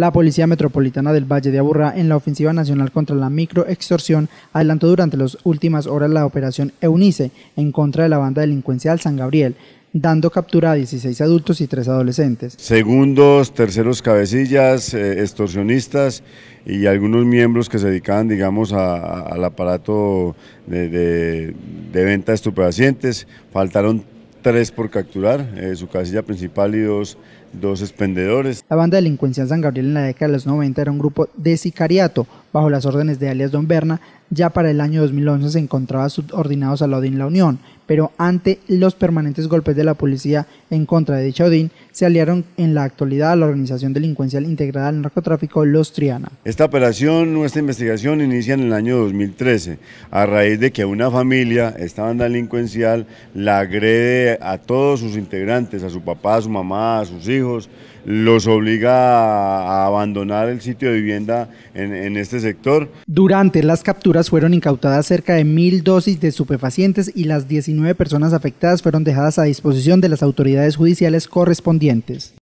La Policía Metropolitana del Valle de Aburrá, en la Ofensiva Nacional contra la Microextorsión, adelantó durante las últimas horas la operación EUNICE en contra de la banda delincuencial San Gabriel, dando captura a 16 adultos y 3 adolescentes. Segundos, terceros cabecillas, eh, extorsionistas y algunos miembros que se dedicaban, digamos, al aparato de, de venta de estupefacientes. Faltaron tres por capturar, eh, su casilla principal y dos, dos expendedores. La banda delincuencia San Gabriel en la década de los 90 era un grupo de sicariato bajo las órdenes de alias Don Berna, ya para el año 2011 se encontraba subordinados la Odin La Unión, pero ante los permanentes golpes de la policía en contra de dicha Odín, se aliaron en la actualidad a la organización delincuencial integrada al narcotráfico Los Triana. Esta operación nuestra investigación inicia en el año 2013, a raíz de que una familia, esta banda delincuencial, la agrede a todos sus integrantes, a su papá, a su mamá, a sus hijos, los obliga a abandonar el sitio de vivienda en, en este sector. Durante las capturas fueron incautadas cerca de mil dosis de estupefacientes y las 19 personas afectadas fueron dejadas a disposición de las autoridades judiciales correspondientes.